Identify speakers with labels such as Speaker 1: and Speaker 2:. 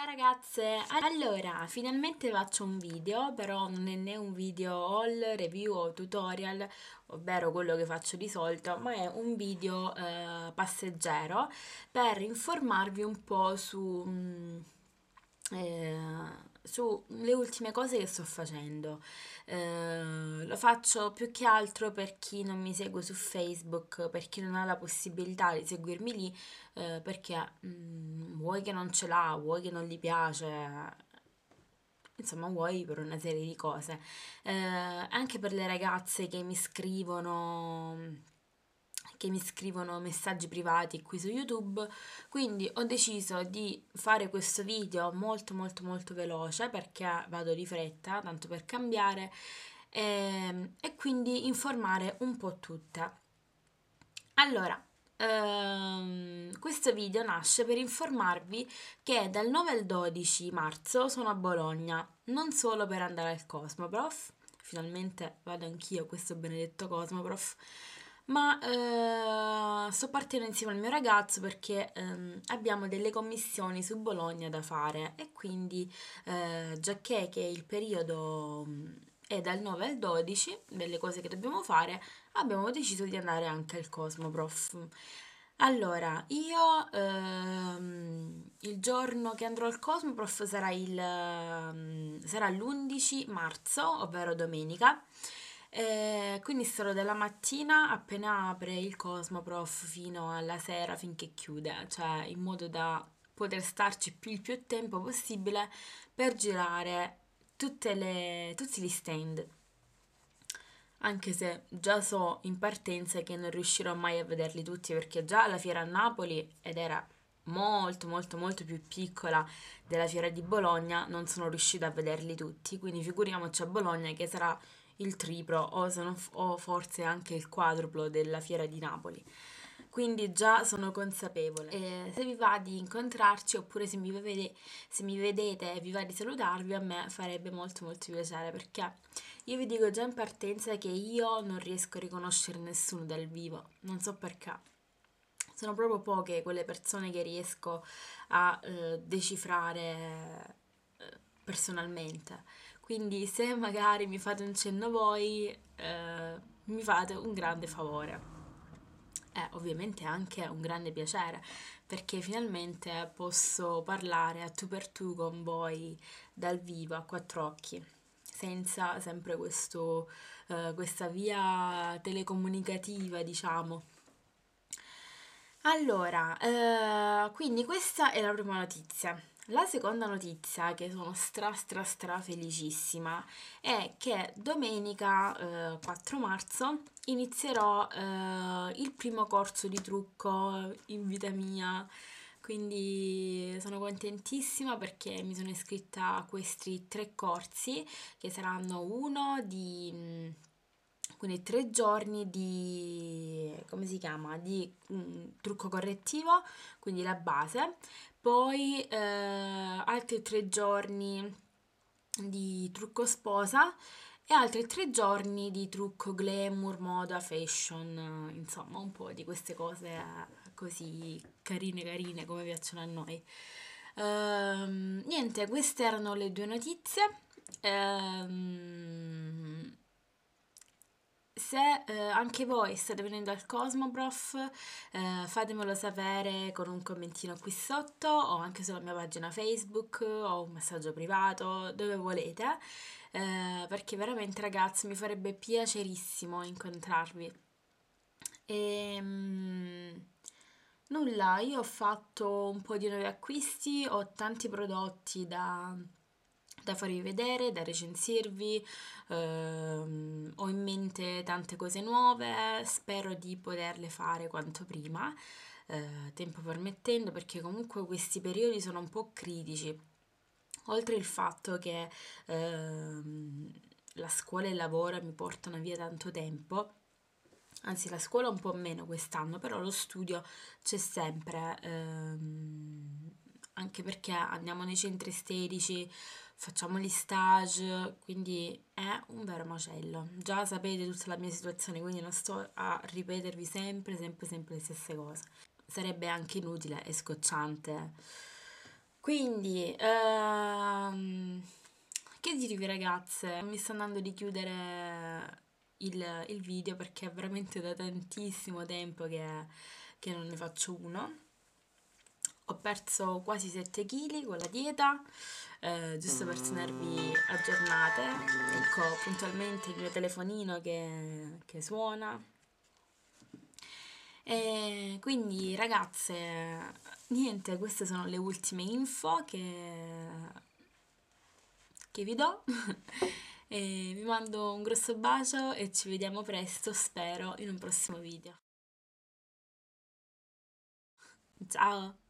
Speaker 1: Ciao ragazze, allora finalmente faccio un video, però non è né un video haul, review o tutorial, ovvero quello che faccio di solito, ma è un video eh, passeggero per informarvi un po' su... Mh, mm, eh, sulle ultime cose che sto facendo. Eh, lo faccio più che altro per chi non mi segue su Facebook, per chi non ha la possibilità di seguirmi lì, eh, perché mh, mm, vuoi che non ce l'ha, vuoi che non gli piace, insomma vuoi per una serie di cose. Eh, anche per le ragazze che mi scrivono che mi scrivono messaggi privati qui su YouTube, quindi ho deciso di fare questo video molto molto molto veloce perché vado di fretta, tanto per cambiare, e, ehm, e quindi informare un po' tutte. Allora, ehm, questo video nasce per informarvi che dal 9 al 12 marzo sono a Bologna, non solo per andare al Cosmoprof, finalmente vado anch'io a questo benedetto Cosmoprof, ma eh, sto partendo insieme al mio ragazzo perché ehm, abbiamo delle commissioni su Bologna da fare e quindi eh, già che, è il periodo e dal 9 al 12 delle cose che dobbiamo fare abbiamo deciso di andare anche al Cosmoprof. Allora, io ehm, il giorno che andrò al Cosmoprof sarà, il, ehm, sarà l'11 marzo, ovvero domenica. Eh, quindi sarò dalla mattina appena apre il Cosmoprof fino alla sera finché chiude, cioè in modo da poter starci più il più tempo possibile per girare le, tutti gli stand. Anche se già so in partenza che non riuscirò mai a vederli tutti perché già la fiera a Napoli, ed era molto molto molto più piccola della fiera di Bologna, non sono riuscita a vederli tutti, quindi figuriamoci a Bologna che sarà il triplo o, o forse anche il quadruplo della fiera di Napoli quindi già sono consapevole. Eh, eh, se vi va di incontrarci oppure se mi, vede, se mi vedete e vi va di salutarvi, a me farebbe molto molto piacere perché io vi dico già in partenza che io non riesco a riconoscere nessuno dal vivo, non so perché sono proprio poche quelle persone che riesco a eh, decifrare eh, personalmente. Quindi se magari mi fate un cenno voi, eh, mi fate un grande favore è ovviamente anche un grande piacere perché finalmente posso parlare a tu per tu con voi dal vivo a quattro occhi senza sempre questo, eh, questa via telecomunicativa diciamo allora eh, quindi questa è la prima notizia la seconda notizia, che sono stra stra stra felicissima, è che domenica eh, 4 marzo inizierò eh, il primo corso di trucco in vita mia. Quindi sono contentissima perché mi sono iscritta a questi tre corsi che saranno uno di mm, quindi tre giorni di come si chiama, di mh, mm, trucco correttivo, quindi la base, poi eh, altri tre giorni di trucco sposa e altri tre giorni di trucco glamour, moda, fashion, insomma un po' di queste cose così carine carine come piacciono a noi. Ehm, niente, queste erano le due notizie. Ehm, se eh, anche voi state venendo al Cosmobrof, eh, fatemelo sapere con un commentino qui sotto o anche sulla mia pagina Facebook o un messaggio privato, dove volete, eh, perché veramente ragazzi mi farebbe piacerissimo incontrarvi. E, ehm, mh, nulla, io ho fatto un po' di nuovi acquisti, ho tanti prodotti da da farvi vedere, da recensirvi, ehm, ho in mente tante cose nuove, spero di poterle fare quanto prima, eh, tempo permettendo, perché comunque questi periodi sono un po' critici. Oltre il fatto che ehm, la scuola e il lavoro mi portano via tanto tempo, anzi la scuola un po' meno quest'anno, però lo studio c'è sempre, ehm, anche perché andiamo nei centri estetici, facciamo gli stage, quindi è un vero macello. Già sapete tutta la mia situazione, quindi non sto a ripetervi sempre, sempre, sempre le stesse cose. Sarebbe anche inutile e scocciante. Quindi, ehm, che dirvi ragazze, mi sto andando di chiudere il, il video perché è veramente da tantissimo tempo che, che non ne faccio uno ho perso quasi 7 kg con la dieta, eh, giusto per tenervi aggiornate. Ecco puntualmente il mio telefonino che, che suona. E quindi ragazze, niente, queste sono le ultime info che, che vi do. e vi mando un grosso bacio e ci vediamo presto, spero, in un prossimo video. Ciao!